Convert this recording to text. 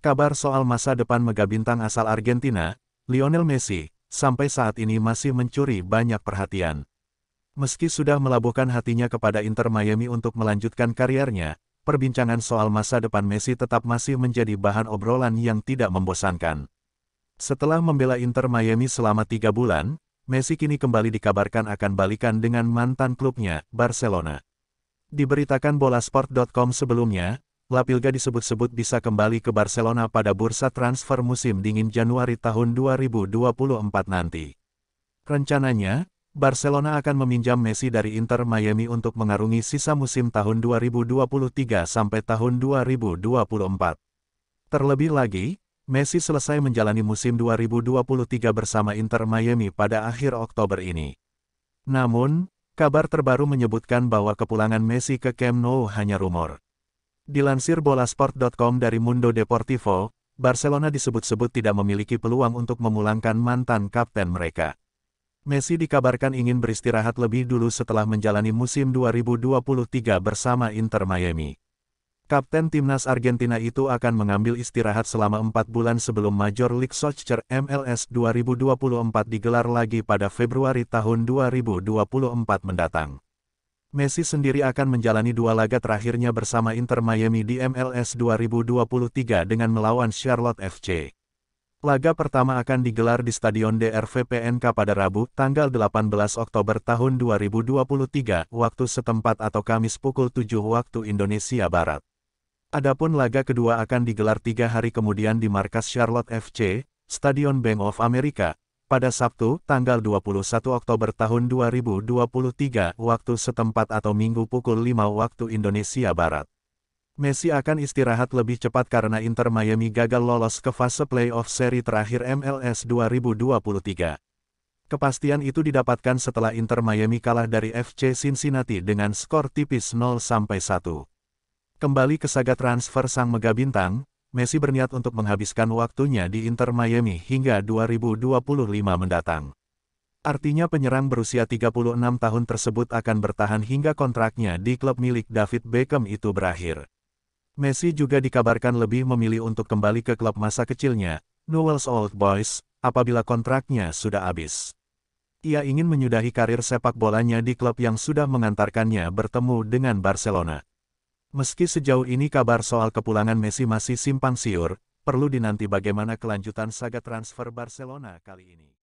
Kabar soal masa depan megabintang asal Argentina, Lionel Messi, sampai saat ini masih mencuri banyak perhatian. Meski sudah melabuhkan hatinya kepada Inter Miami untuk melanjutkan karirnya, perbincangan soal masa depan Messi tetap masih menjadi bahan obrolan yang tidak membosankan. Setelah membela Inter Miami selama tiga bulan, Messi kini kembali dikabarkan akan balikan dengan mantan klubnya, Barcelona. Diberitakan bolasport.com sebelumnya, Lapilga disebut-sebut bisa kembali ke Barcelona pada bursa transfer musim dingin Januari tahun 2024 nanti. Rencananya, Barcelona akan meminjam Messi dari Inter Miami untuk mengarungi sisa musim tahun 2023 sampai tahun 2024. Terlebih lagi, Messi selesai menjalani musim 2023 bersama Inter Miami pada akhir Oktober ini. Namun, kabar terbaru menyebutkan bahwa kepulangan Messi ke Camp Nou hanya rumor. Dilansir bolasport.com dari Mundo Deportivo, Barcelona disebut-sebut tidak memiliki peluang untuk memulangkan mantan kapten mereka. Messi dikabarkan ingin beristirahat lebih dulu setelah menjalani musim 2023 bersama Inter Miami. Kapten timnas Argentina itu akan mengambil istirahat selama empat bulan sebelum Major League Soccer MLS 2024 digelar lagi pada Februari tahun 2024 mendatang. Messi sendiri akan menjalani dua laga terakhirnya bersama Inter Miami di MLS 2023 dengan melawan Charlotte FC. Laga pertama akan digelar di Stadion DRVPNK pada Rabu, tanggal 18 Oktober tahun 2023, waktu setempat atau Kamis pukul 7 waktu Indonesia Barat. Adapun laga kedua akan digelar tiga hari kemudian di markas Charlotte FC, Stadion Bank of America, pada Sabtu, tanggal 21 Oktober tahun 2023, waktu setempat atau Minggu pukul 5 waktu Indonesia Barat. Messi akan istirahat lebih cepat karena Inter Miami gagal lolos ke fase playoff seri terakhir MLS 2023. Kepastian itu didapatkan setelah Inter Miami kalah dari FC Cincinnati dengan skor tipis 0-1. Kembali ke saga transfer sang megabintang, Messi berniat untuk menghabiskan waktunya di Inter Miami hingga 2025 mendatang. Artinya penyerang berusia 36 tahun tersebut akan bertahan hingga kontraknya di klub milik David Beckham itu berakhir. Messi juga dikabarkan lebih memilih untuk kembali ke klub masa kecilnya, Newell's Old Boys, apabila kontraknya sudah habis. Ia ingin menyudahi karir sepak bolanya di klub yang sudah mengantarkannya bertemu dengan Barcelona. Meski sejauh ini kabar soal kepulangan Messi masih simpang siur, perlu dinanti bagaimana kelanjutan saga transfer Barcelona kali ini.